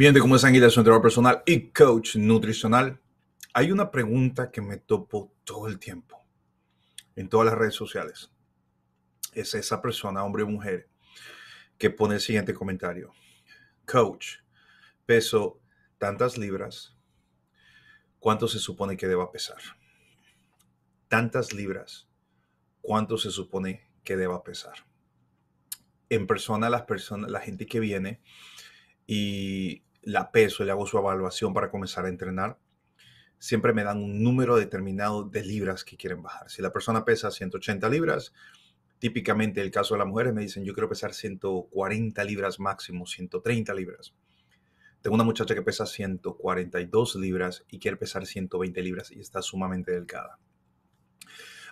Bien, de cómo es Águila, su entrenador personal y coach nutricional. Hay una pregunta que me topo todo el tiempo en todas las redes sociales. Es esa persona, hombre o mujer, que pone el siguiente comentario. Coach, peso tantas libras, ¿cuánto se supone que deba pesar? Tantas libras, ¿cuánto se supone que deba pesar? En persona, las personas, la gente que viene y la peso, le hago su evaluación para comenzar a entrenar, siempre me dan un número determinado de libras que quieren bajar. Si la persona pesa 180 libras, típicamente el caso de las mujeres me dicen, yo quiero pesar 140 libras máximo, 130 libras. Tengo una muchacha que pesa 142 libras y quiere pesar 120 libras y está sumamente delgada.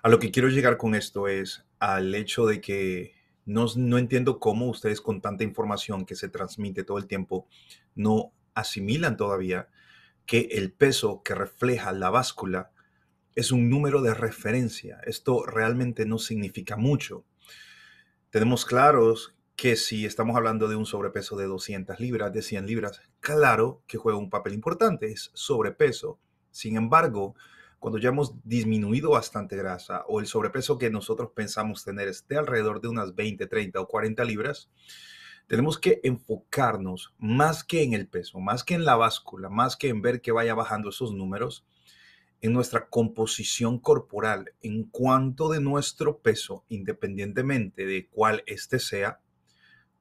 A lo que quiero llegar con esto es al hecho de que no, entiendo cómo ustedes con tanta información que se transmite todo el tiempo no asimilan todavía que el peso que refleja la báscula es un número de referencia. Esto realmente no significa mucho. Tenemos claros que si estamos hablando de un sobrepeso de 200 libras, de 100 libras, claro que juega un papel importante, es sobrepeso. Sin embargo, cuando ya hemos disminuido bastante grasa o el sobrepeso que nosotros pensamos tener esté alrededor de unas 20, 30 o 40 libras, tenemos que enfocarnos más que en el peso, más que en la báscula, más que en ver que vaya bajando esos números, en nuestra composición corporal, en cuanto de nuestro peso, independientemente de cuál este sea,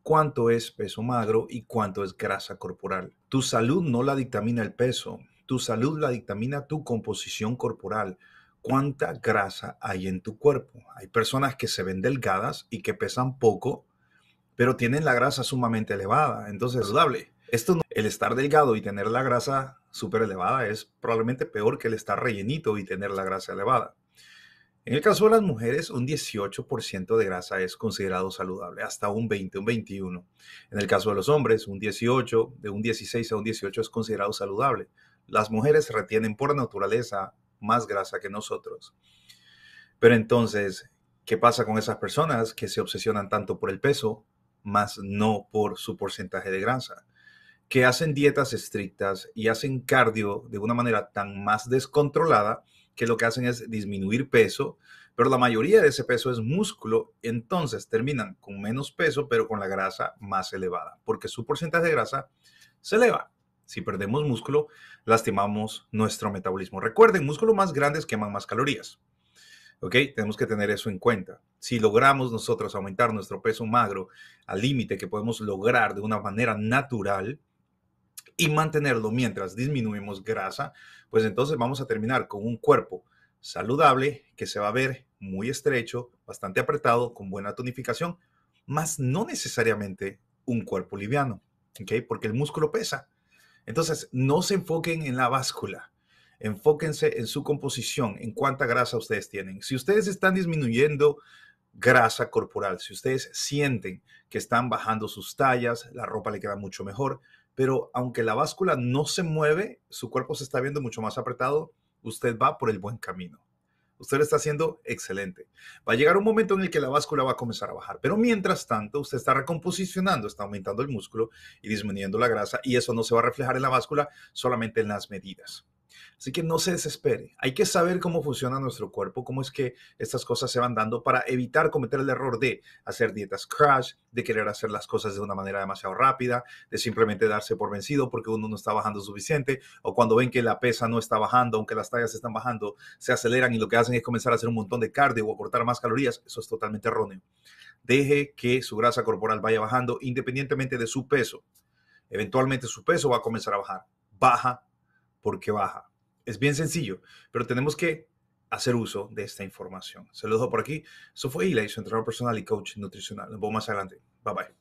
cuánto es peso magro y cuánto es grasa corporal. Tu salud no la dictamina el peso, tu salud la dictamina tu composición corporal. ¿Cuánta grasa hay en tu cuerpo? Hay personas que se ven delgadas y que pesan poco, pero tienen la grasa sumamente elevada, entonces es saludable. Esto, el estar delgado y tener la grasa súper elevada es probablemente peor que el estar rellenito y tener la grasa elevada. En el caso de las mujeres, un 18% de grasa es considerado saludable, hasta un 20, un 21. En el caso de los hombres, un 18, de un 16 a un 18 es considerado saludable. Las mujeres retienen por naturaleza más grasa que nosotros. Pero entonces, ¿qué pasa con esas personas que se obsesionan tanto por el peso, más no por su porcentaje de grasa? Que hacen dietas estrictas y hacen cardio de una manera tan más descontrolada que lo que hacen es disminuir peso, pero la mayoría de ese peso es músculo, entonces terminan con menos peso, pero con la grasa más elevada, porque su porcentaje de grasa se eleva. Si perdemos músculo, lastimamos nuestro metabolismo. Recuerden, músculos más grandes queman más calorías. ¿Ok? Tenemos que tener eso en cuenta. Si logramos nosotros aumentar nuestro peso magro al límite que podemos lograr de una manera natural y mantenerlo mientras disminuimos grasa, pues entonces vamos a terminar con un cuerpo saludable que se va a ver muy estrecho, bastante apretado, con buena tonificación, más no necesariamente un cuerpo liviano, ¿ok? Porque el músculo pesa. Entonces, no se enfoquen en la báscula, enfóquense en su composición, en cuánta grasa ustedes tienen. Si ustedes están disminuyendo grasa corporal, si ustedes sienten que están bajando sus tallas, la ropa le queda mucho mejor, pero aunque la báscula no se mueve, su cuerpo se está viendo mucho más apretado, usted va por el buen camino. Usted lo está haciendo excelente. Va a llegar un momento en el que la báscula va a comenzar a bajar, pero mientras tanto usted está recomposicionando, está aumentando el músculo y disminuyendo la grasa y eso no se va a reflejar en la báscula, solamente en las medidas. Así que no se desespere. Hay que saber cómo funciona nuestro cuerpo, cómo es que estas cosas se van dando para evitar cometer el error de hacer dietas crash, de querer hacer las cosas de una manera demasiado rápida, de simplemente darse por vencido porque uno no está bajando suficiente o cuando ven que la pesa no está bajando, aunque las tallas están bajando, se aceleran y lo que hacen es comenzar a hacer un montón de cardio o aportar más calorías. Eso es totalmente erróneo. Deje que su grasa corporal vaya bajando independientemente de su peso. Eventualmente su peso va a comenzar a bajar. Baja por qué baja. Es bien sencillo, pero tenemos que hacer uso de esta información. Se lo dejo por aquí. Eso fue Eli, su entrenador personal y coach nutricional. Nos vemos más adelante. Bye bye.